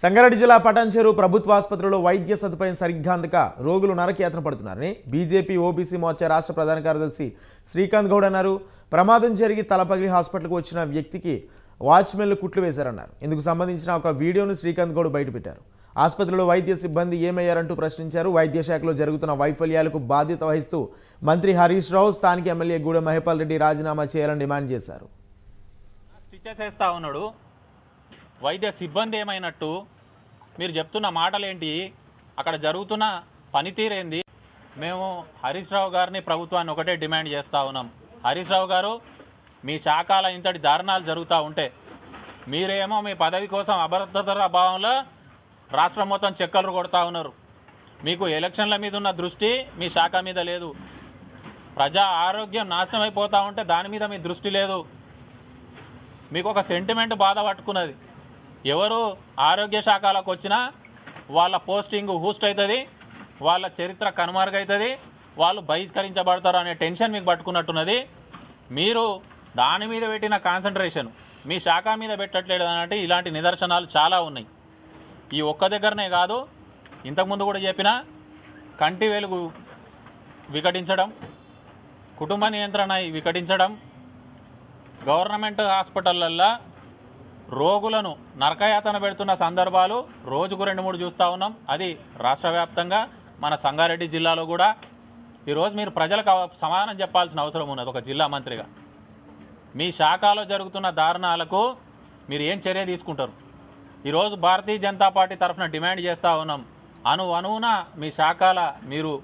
సంగారెడ్డి జిల్లా పటాన్చేరు ప్రభుత్వ ఆసుపత్రిలో వైద్య సదుపాయం సరిగ్గా అందక రోగులు నరకయాత్ర పడుతున్నారని బీజేపీ ఓబీసీ మోర్చా రాష్ట్ర ప్రధాన కార్యదర్శి శ్రీకాంత్ గౌడ్ అన్నారు ప్రమాదం జరిగి తలపగిలి హాస్పిటల్కు వచ్చిన వ్యక్తికి వాచ్మెన్లు కుట్లు వేశారన్నారు ఇందుకు సంబంధించిన ఒక వీడియోను శ్రీకాంత్ గౌడ్ బయటపెట్టారు ఆసుపత్రిలో వైద్య సిబ్బంది ఏమయ్యారంటూ ప్రశ్నించారు వైద్య శాఖలో జరుగుతున్న వైఫల్యాలకు బాధ్యత వహిస్తూ మంత్రి హరీష్ రావు స్థానిక ఎమ్మెల్యే గూడెం మహేపాల్ రెడ్డి రాజీనామా చేయాలని డిమాండ్ చేశారు వైద్య సిబ్బంది ఏమైనట్టు మీరు చెప్తున్న మాటలేంటి అక్కడ జరుగుతున్న పనితీరేంది మేము హరీష్ రావు గారిని ప్రభుత్వాన్ని ఒకటే డిమాండ్ చేస్తూ ఉన్నాం హరీష్ రావు గారు మీ శాఖల ఇంతటి దారుణాలు జరుగుతూ ఉంటే మీరేమో మీ పదవి కోసం అభద్రతర భావంలో రాష్ట్రం మొత్తం చెక్కలు కొడతా ఉన్నారు మీకు ఎలక్షన్ల మీద ఉన్న దృష్టి మీ శాఖ మీద లేదు ప్రజా ఆరోగ్యం నాశనం అయిపోతూ ఉంటే దాని మీద మీ దృష్టి లేదు మీకు ఒక సెంటిమెంట్ బాధ పట్టుకున్నది ఎవరు ఆరోగ్య శాఖలకు వచ్చినా వాళ్ళ పోస్టింగ్ హూస్ట్ అవుతుంది వాళ్ళ చరిత్ర కనుమరుగవుతుంది వాళ్ళు బహిష్కరించబడతారు అనే టెన్షన్ మీకు పట్టుకున్నట్టున్నది మీరు దాని మీద పెట్టిన కాన్సన్ట్రేషన్ మీ శాఖ మీద పెట్టట్లేదు అంటే ఇలాంటి నిదర్శనాలు చాలా ఉన్నాయి ఈ ఒక్క దగ్గరనే కాదు ఇంతకుముందు కూడా చెప్పిన కంటి వెలుగు వికటించడం కుటుంబ నియంత్రణ వికటించడం గవర్నమెంట్ హాస్పిటళ్ళల్లో రోగులను నరకయాతన పెడుతున్న సందర్భాలు రోజుకు రెండు మూడు చూస్తూ ఉన్నాం అది రాష్ట్ర వ్యాప్తంగా మన సంగారెడ్డి జిల్లాలో కూడా ఈరోజు మీరు ప్రజలకు సమాధానం చెప్పాల్సిన అవసరం ఉన్నది ఒక జిల్లా మంత్రిగా మీ శాఖలో జరుగుతున్న దారుణాలకు మీరు ఏం చర్య తీసుకుంటారు ఈరోజు భారతీయ జనతా పార్టీ తరఫున డిమాండ్ చేస్తూ ఉన్నాం అను అనువున మీ శాఖల మీరు